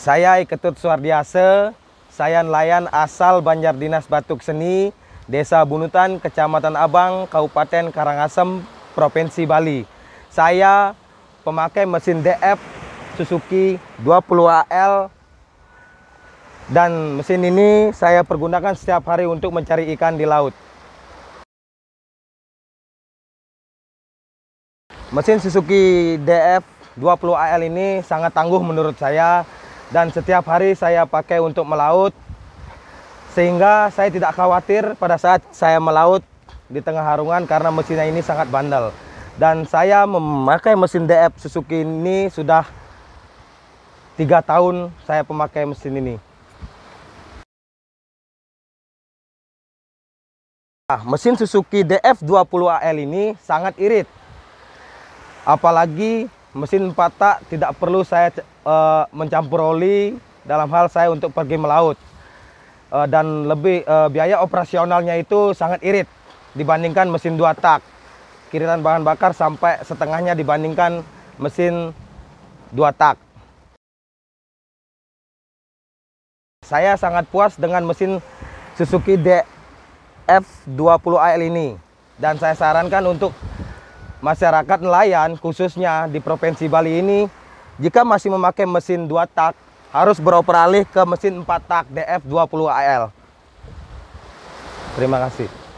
Saya Iketut Suardiase, saya nelayan asal Banjar Dinas Batuk Seni, Desa Bunutan, Kecamatan Abang, Kabupaten Karangasem, Provinsi Bali. Saya pemakai mesin DF Suzuki 20AL dan mesin ini saya pergunakan setiap hari untuk mencari ikan di laut. Mesin Suzuki DF 20AL ini sangat tangguh menurut saya dan setiap hari saya pakai untuk melaut sehingga saya tidak khawatir pada saat saya melaut di tengah harungan karena mesinnya ini sangat bandel dan saya memakai mesin DF Suzuki ini sudah tiga tahun saya pemakai mesin ini nah, mesin Suzuki DF 20 AL ini sangat irit apalagi mesin empat tak tidak perlu saya uh, mencampur oli dalam hal saya untuk pergi melaut uh, dan lebih uh, biaya operasionalnya itu sangat irit dibandingkan mesin dua tak Kiriman bahan bakar sampai setengahnya dibandingkan mesin dua tak saya sangat puas dengan mesin Suzuki DF20AL ini dan saya sarankan untuk masyarakat nelayan khususnya di Provinsi Bali ini jika masih memakai mesin 2 tak harus beroperasi ke mesin 4 tak DF20AL. Terima kasih.